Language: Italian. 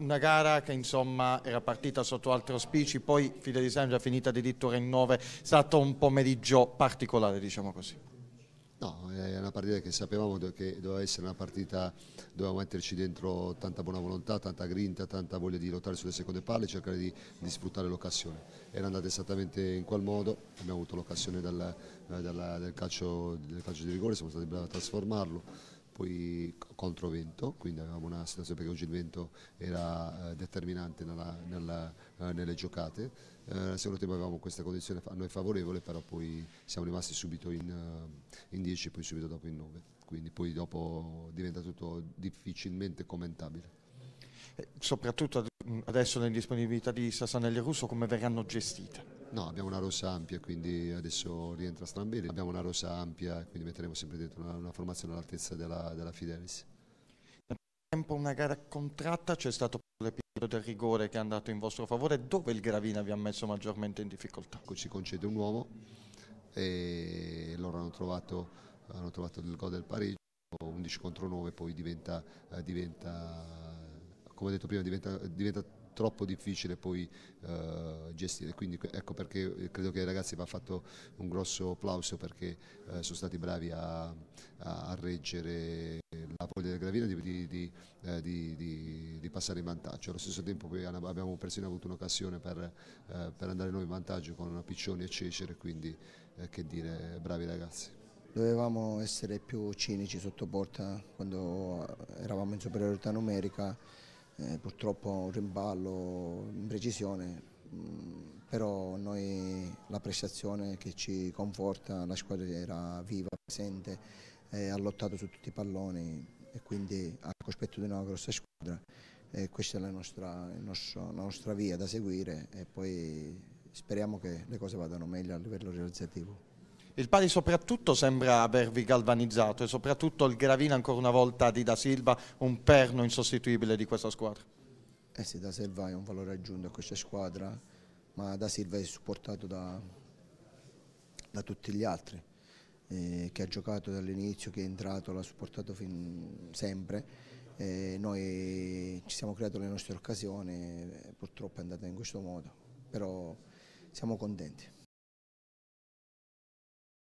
Una gara che insomma era partita sotto altri auspici, poi Fide di già finita addirittura in 9, è stato un pomeriggio particolare diciamo così. No, è una partita che sapevamo che doveva essere una partita, dovevamo metterci dentro tanta buona volontà, tanta grinta, tanta voglia di lottare sulle seconde palle e cercare di, di sfruttare l'occasione. Era andata esattamente in quel modo, abbiamo avuto l'occasione del, del, calcio, di rigore, siamo stati bravi a trasformarlo poi contro vento, quindi avevamo una situazione perché oggi il vento era eh, determinante nella, nella, eh, nelle giocate. Nel eh, secondo tempo avevamo questa condizione a noi favorevole, però poi siamo rimasti subito in, in 10 e poi subito dopo in 9, quindi poi dopo diventa tutto difficilmente commentabile. Soprattutto adesso nelle disponibilità di Sassanelli Russo come verranno gestite? No, abbiamo una rossa ampia, quindi adesso rientra Strambelli. Abbiamo una rossa ampia, quindi metteremo sempre dentro una, una formazione all'altezza della, della Fidelis. Nel tempo una gara contratta c'è stato l'episodio del rigore che è andato in vostro favore. Dove il Gravina vi ha messo maggiormente in difficoltà? Ecco, ci concede un uomo e loro hanno trovato, hanno trovato il gol del pareggio. 11 contro 9 poi diventa, eh, diventa come ho detto prima, diventa, diventa troppo difficile poi eh, gestire. Quindi ecco perché credo che ai ragazzi va fatto un grosso applauso perché eh, sono stati bravi a, a reggere la voglia del Gravina di, di, di, eh, di, passare in vantaggio. Allo stesso tempo abbiamo persino avuto un'occasione per, eh, per, andare noi in vantaggio con Piccioni e Cecere, quindi eh, che dire, bravi ragazzi dovevamo essere più cinici sotto porta quando eravamo in superiorità numerica eh, purtroppo un rimballo, imprecisione, mm, però noi la prestazione che ci conforta, la squadra era viva, presente, eh, ha lottato su tutti i palloni e quindi a cospetto di una grossa squadra eh, questa è la nostra, nostro, la nostra via da seguire e poi speriamo che le cose vadano meglio a livello realizzativo. Il pari soprattutto sembra avervi galvanizzato e soprattutto il Gravina ancora una volta di Da Silva, un perno insostituibile di questa squadra. Eh sì, Da Silva è un valore aggiunto a questa squadra, ma Da Silva è supportato da, da tutti gli altri, eh, che ha giocato dall'inizio, che è entrato, l'ha supportato fin sempre. Eh, noi ci siamo creati le nostre occasioni, eh, purtroppo è andata in questo modo, però siamo contenti.